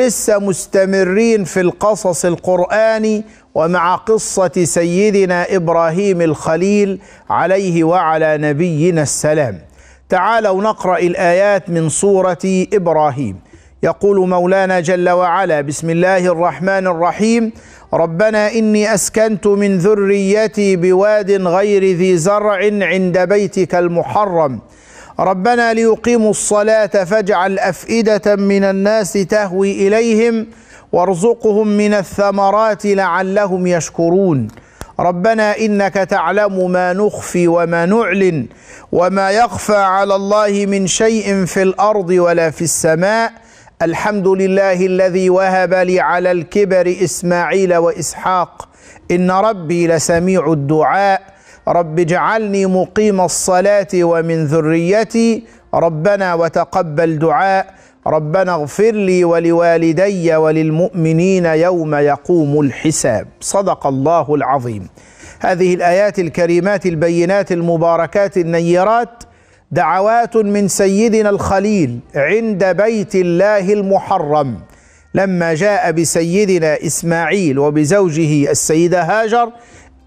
لسه مستمرين في القصص القرآني ومع قصة سيدنا إبراهيم الخليل عليه وعلى نبينا السلام تعالوا نقرأ الآيات من سورة إبراهيم يقول مولانا جل وعلا بسم الله الرحمن الرحيم ربنا إني أسكنت من ذريتي بواد غير ذي زرع عند بيتك المحرم ربنا ليقيموا الصلاه فاجعل افئده من الناس تهوي اليهم وارزقهم من الثمرات لعلهم يشكرون ربنا انك تعلم ما نخفي وما نعلن وما يخفى على الله من شيء في الارض ولا في السماء الحمد لله الذي وهب لي على الكبر اسماعيل واسحاق ان ربي لسميع الدعاء رب اجعلني مقيم الصلاه ومن ذريتي ربنا وتقبل دعاء ربنا اغفر لي ولوالدي وللمؤمنين يوم يقوم الحساب صدق الله العظيم هذه الايات الكريمات البينات المباركات النيرات دعوات من سيدنا الخليل عند بيت الله المحرم لما جاء بسيدنا اسماعيل وبزوجه السيده هاجر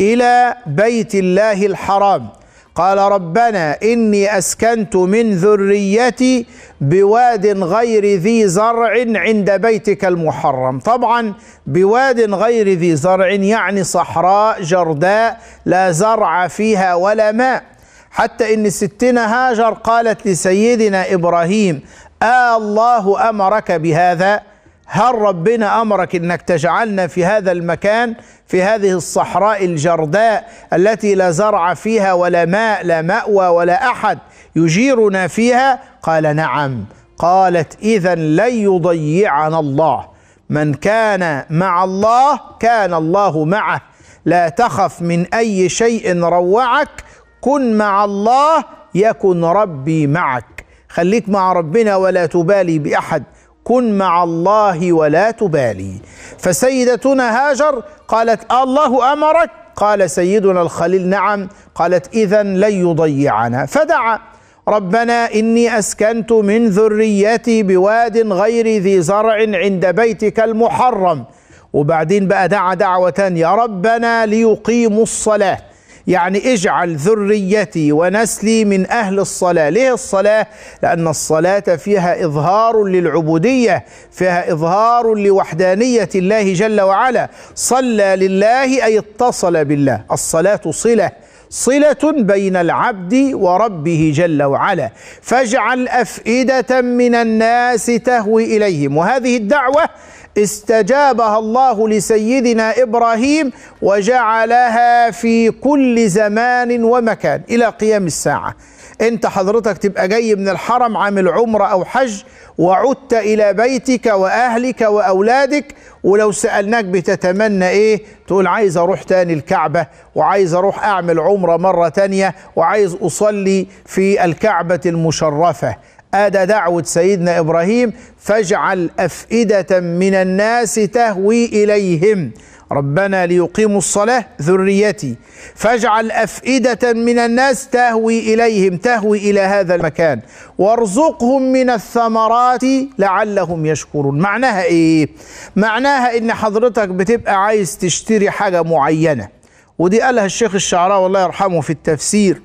إلى بيت الله الحرام قال ربنا إني أسكنت من ذريتي بواد غير ذي زرع عند بيتك المحرم طبعا بواد غير ذي زرع يعني صحراء جرداء لا زرع فيها ولا ماء حتى إن ستنا هاجر قالت لسيدنا إبراهيم آه الله أمرك بهذا هل ربنا امرك انك تجعلنا في هذا المكان في هذه الصحراء الجرداء التي لا زرع فيها ولا ماء لا ماوى ولا احد يجيرنا فيها قال نعم قالت اذا لن يضيعنا الله من كان مع الله كان الله معه لا تخف من اي شيء روعك كن مع الله يكن ربي معك خليك مع ربنا ولا تبالي باحد كن مع الله ولا تبالي فسيدتنا هاجر قالت الله امرك قال سيدنا الخليل نعم قالت اذا لن يضيعنا فدعا ربنا اني اسكنت من ذريتي بواد غير ذي زرع عند بيتك المحرم وبعدين بقى دعا دعوه يا ربنا ليقيموا الصلاه يعني اجعل ذريتي ونسلي من أهل الصلاة ليه الصلاة؟ لأن الصلاة فيها إظهار للعبودية فيها إظهار لوحدانية الله جل وعلا صلى لله أي اتصل بالله الصلاة صلة صلة بين العبد وربه جل وعلا فاجعل أفئدة من الناس تهوي إليهم وهذه الدعوة استجابها الله لسيدنا إبراهيم وجعلها في كل زمان ومكان إلى قيام الساعة انت حضرتك تبقى جاي من الحرم عامل عمره او حج وعدت الى بيتك واهلك واولادك ولو سالناك بتتمنى ايه تقول عايز اروح تاني الكعبه وعايز اروح اعمل عمره مره تانيه وعايز اصلي في الكعبه المشرفه ادى دعوه سيدنا ابراهيم فاجعل افئده من الناس تهوي اليهم ربنا ليقيموا الصلاة ذريتي فاجعل أفئدة من الناس تهوي إليهم تهوي إلى هذا المكان وارزقهم من الثمرات لعلهم يشكرون معناها إيه؟ معناها إن حضرتك بتبقى عايز تشتري حاجة معينة ودي قالها الشيخ الشعراء والله يرحمه في التفسير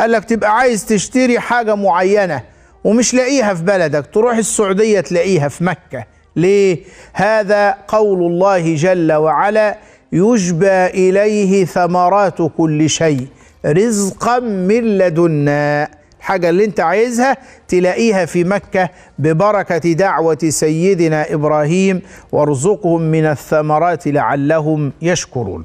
قال لك تبقى عايز تشتري حاجة معينة ومش لاقيها في بلدك تروح السعودية تلاقيها في مكة ليه هذا قول الله جل وعلا يجبى اليه ثمرات كل شيء رزقا من لدنا الحاجة اللي انت عايزها تلاقيها في مكة ببركة دعوة سيدنا إبراهيم وارزقهم من الثمرات لعلهم يشكرون